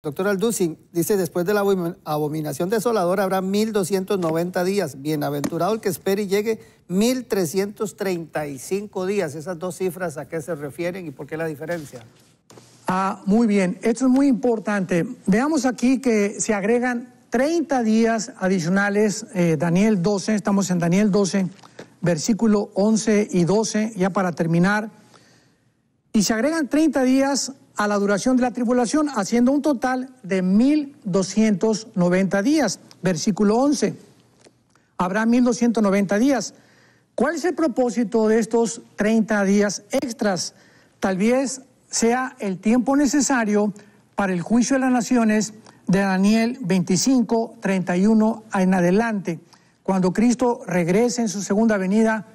Doctor Alducin dice, después de la abominación desoladora habrá 1.290 días. Bienaventurado el que espere y llegue 1.335 días. Esas dos cifras, ¿a qué se refieren y por qué la diferencia? Ah, muy bien, esto es muy importante. Veamos aquí que se agregan 30 días adicionales, eh, Daniel 12, estamos en Daniel 12, versículo 11 y 12, ya para terminar. Y se agregan 30 días a la duración de la tribulación, haciendo un total de 1290 días. Versículo 11. Habrá 1290 días. ¿Cuál es el propósito de estos 30 días extras? Tal vez sea el tiempo necesario para el juicio de las naciones de Daniel 25, 31 en adelante, cuando Cristo regrese en su segunda venida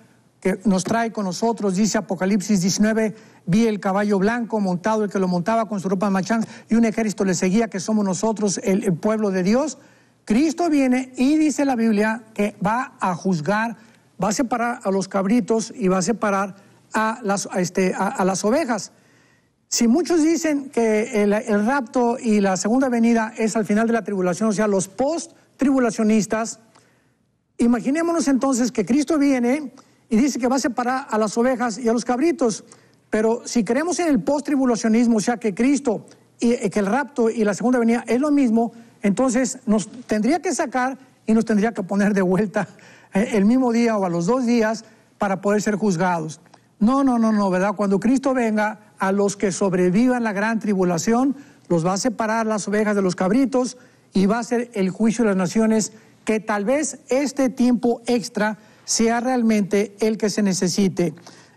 que nos trae con nosotros, dice Apocalipsis 19, vi el caballo blanco montado, el que lo montaba con su ropa machán, y un ejército le seguía, que somos nosotros el, pueblo de Dios. Cristo viene y dice la Biblia que va a juzgar, va a separar a los cabritos y va a separar a las, este, a, las ovejas. Si muchos dicen que el, el, rapto y la segunda venida es al final de la tribulación, o sea, los post-tribulacionistas, imaginémonos entonces que Cristo viene y dice que va a separar a las ovejas y a los cabritos. Pero si creemos en el post-tribulacionismo, o sea, que Cristo y eh, que el rapto y la segunda venida es lo mismo, entonces nos tendría que sacar y nos tendría que poner de vuelta eh, el mismo día o a los dos días para poder ser juzgados. No, no, no, no, ¿verdad? Cuando Cristo venga, a los que sobrevivan la gran tribulación, los va a separar las ovejas de los cabritos y va a ser el juicio de las naciones que tal vez este tiempo extra sea realmente el que se necesite.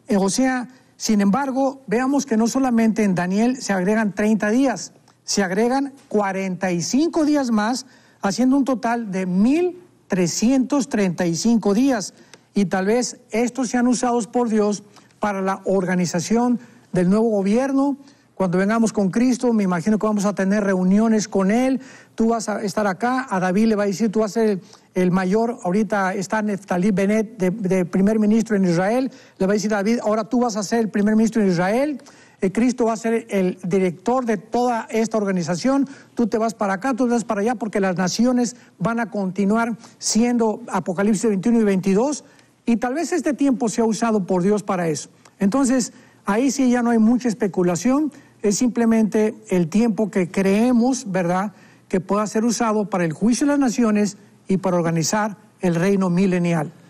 Eh, o sea, sin embargo, veamos que no solamente en Daniel se agregan 30 días, se agregan 45 días más, haciendo un total de 1.335 días. Y tal vez estos sean usados por Dios para la organización del nuevo gobierno. Cuando vengamos con Cristo, me imagino que vamos a tener reuniones con Él. Tú vas a estar acá, a David le va a decir, tú vas a ser el mayor, ahorita está Neftali Benet de, primer ministro en Israel, le va a decir David, ahora tú vas a ser el primer ministro en Israel, eh, Cristo va a ser el director de toda esta organización, tú te vas para acá, tú te vas para allá, porque las naciones van a continuar siendo Apocalipsis 21 y 22, y tal vez este tiempo sea usado por Dios para eso. Entonces, ahí sí ya no hay mucha especulación, es simplemente el tiempo que creemos, ¿verdad?, que pueda ser usado para el juicio de las naciones y para organizar el reino milenial.